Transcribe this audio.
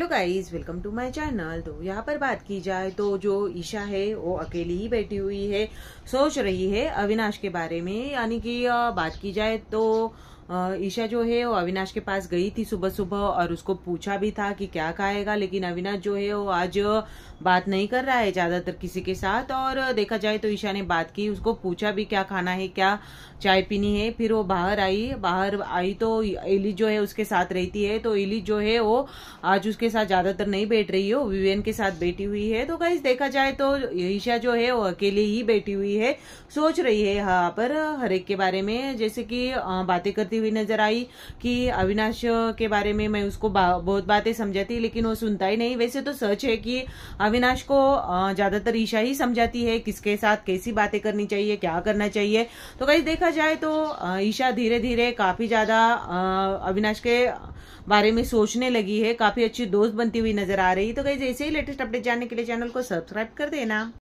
hello guys welcome to my channel तो यहाँ पर बात की जाए तो जो ईशा है वो अकेली ही बैठी हुई है सोच रही है अविनाश के बारे में यानी कि बात की जाए तो ईशा जो है वो अविनाश के पास गई थी सुबह सुबह और उसको पूछा भी था कि क्या खाएगा लेकिन अविनाश जो है वो आज बात नहीं कर रहा है ज़्यादातर किसी के साथ और देखा जाए तो ईशा ने बात की उसको पूछा भी क्या खाना है क्या चाय पीनी है फिर वो बाहर आई बाहर आई तो एली जो है उसके साथ रहती है तो एली जो है वो आज उसके साथ ज़्यादातर नहीं बैठ रही है विवेन के साथ बैठी हुई है तो कहीं देखा जाए तो ईशा जो है वो अकेले ही बैठी हुई है सोच रही है यहाँ पर हरेक के बारे में जैसे कि बातें करती करती हुई नजर आई कि अविनाश के बारे में मैं उसको बा, बहुत बातें समझाती लेकिन वो सुनता ही नहीं वैसे तो सच है कि अविनाश को ज्यादातर ईशा ही समझाती है किसके साथ कैसी बातें करनी चाहिए क्या करना चाहिए तो कहीं देखा जाए तो ईशा धीरे धीरे काफी ज्यादा अविनाश के बारे में सोचने लगी है काफी अच्छी दोस्त बनती हुई नजर आ रही है तो कहीं ऐसे ही लेटेस्ट अपडेट जानने के लिए चैनल को सब्सक्राइब कर देना